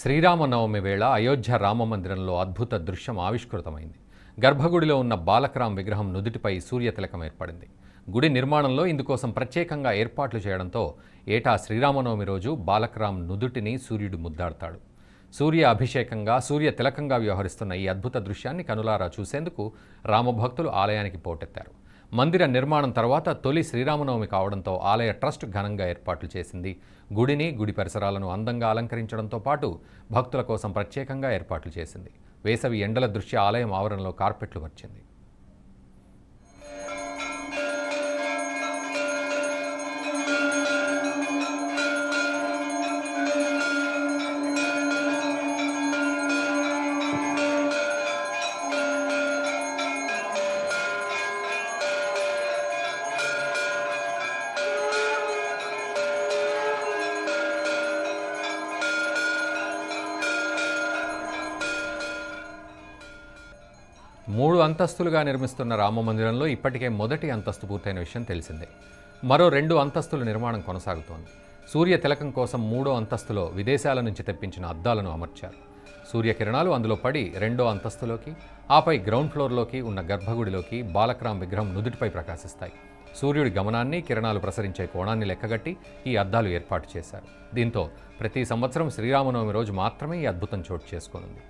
శ్రీరామనవమి వేళ అయోధ్య రామమందిరంలో అద్భుత దృశ్యం ఆవిష్కృతమైంది గర్భగుడిలో ఉన్న బాలకరామ్ విగ్రహం నుదుటిపై సూర్యతిలకం ఏర్పడింది గుడి నిర్మాణంలో ఇందుకోసం ప్రత్యేకంగా ఏర్పాట్లు చేయడంతో ఏటా శ్రీరామనవమి రోజు బాలకరామ్ నుదుటిని సూర్యుడు ముద్దాడతాడు సూర్య అభిషేకంగా సూర్య తిలకంగా వ్యవహరిస్తున్న ఈ అద్భుత దృశ్యాన్ని కనులారా చూసేందుకు రామభక్తులు ఆలయానికి పోటెత్తారు మందిర నిర్మాణం తర్వాత తొలి శ్రీరామనవమి కావడంతో ఆలయ ట్రస్ట్ ఘనంగా ఏర్పాట్లు చేసింది గుడిని గుడి పరిసరాలను అందంగా అలంకరించడంతో పాటు భక్తుల కోసం ప్రత్యేకంగా ఏర్పాట్లు చేసింది వేసవి ఎండల దృశ్య ఆలయం ఆవరణలో కార్పెట్లు వచ్చింది మూడు అంతస్తులుగా నిర్మిస్తున్న రామమందిరంలో ఇప్పటికే మొదటి అంతస్తు పూర్తయిన విషయం తెలిసిందే మరో రెండు అంతస్తుల నిర్మాణం కొనసాగుతోంది సూర్య తిలకం కోసం మూడో అంతస్తులో విదేశాల నుంచి తెప్పించిన అద్దాలను అమర్చారు సూర్యకిరణాలు అందులో పడి రెండో అంతస్తులోకి ఆపై గ్రౌండ్ ఫ్లోర్లోకి ఉన్న గర్భగుడిలోకి బాలక్రామ్ విగ్రహం నుదుటిపై ప్రకాశిస్తాయి సూర్యుడి గమనాన్ని కిరణాలు ప్రసరించే కోణాన్ని లెక్కగట్టి ఈ అద్దాలు ఏర్పాటు చేశారు దీంతో ప్రతి సంవత్సరం శ్రీరామనవమి రోజు మాత్రమే ఈ అద్భుతం చోటు చేసుకోనుంది